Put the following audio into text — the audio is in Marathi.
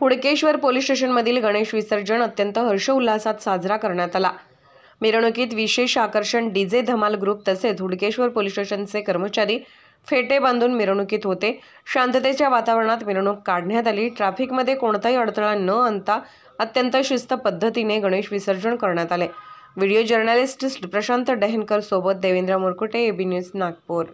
हुडकेश्वर पोलीस स्टेशनमधील गणेश विसर्जन अत्यंत हर्षोल्हासात साजरा करण्यात आला मिरवणुकीत विशेष आकर्षण डीजे धमाल ग्रुप तसेच हुडकेश्वर पोलीस स्टेशनचे कर्मचारी फेटे बांधून मिरवणुकीत होते शांततेच्या वातावरणात मिरवणूक काढण्यात आली ट्रॅफिकमध्ये कोणताही अडथळा न आणता अत्यंत शिस्त पद्धतीने गणेश विसर्जन करण्यात आले व्हिडिओ जर्नलिस्ट प्रशांत डहेनकर सोबत देवेंद्र मुरकुटे एबी न्यूज नागपूर